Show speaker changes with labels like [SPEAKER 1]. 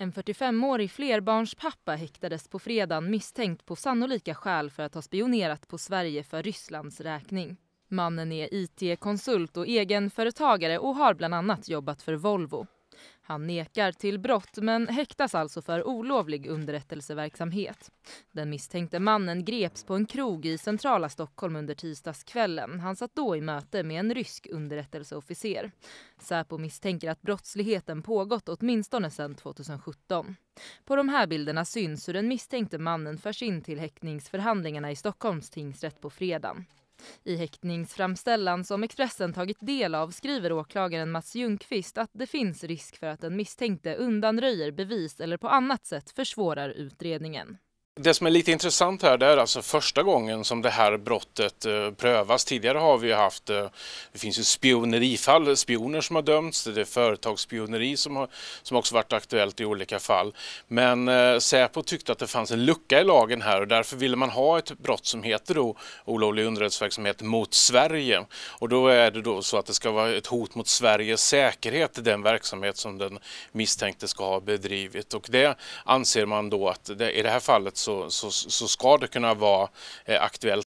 [SPEAKER 1] En 45-årig flerbarnspappa häktades på fredagen misstänkt på sannolika skäl för att ha spionerat på Sverige för Rysslands räkning. Mannen är IT-konsult och egenföretagare och har bland annat jobbat för Volvo. Han nekar till brott men häktas alltså för olovlig underrättelseverksamhet. Den misstänkte mannen greps på en krog i centrala Stockholm under tisdagskvällen. Han satt då i möte med en rysk underrättelseofficer. Säpo misstänker att brottsligheten pågått åtminstone sedan 2017. På de här bilderna syns hur den misstänkte mannen förs in till häktningsförhandlingarna i Stockholms tingsrätt på fredagen. I häktningsframställan som Expressen tagit del av skriver åklagaren Mats Ljungqvist att det finns risk för att den misstänkte undanröjer bevis eller på annat sätt försvårar utredningen.
[SPEAKER 2] Det som är lite intressant här, det är alltså första gången som det här brottet eh, prövas. Tidigare har vi haft, eh, det finns ju spionerifall, spioner som har dömts, det är företagsspioneri som, har, som också varit aktuellt i olika fall. Men eh, Säpo tyckte att det fanns en lucka i lagen här och därför ville man ha ett brott som heter då olovlig underrättelseverksamhet mot Sverige. Och då är det då så att det ska vara ett hot mot Sveriges säkerhet den verksamhet som den misstänkte ska ha bedrivit. Och det anser man då att det, i det här fallet så, så, så ska det kunna vara eh, aktuellt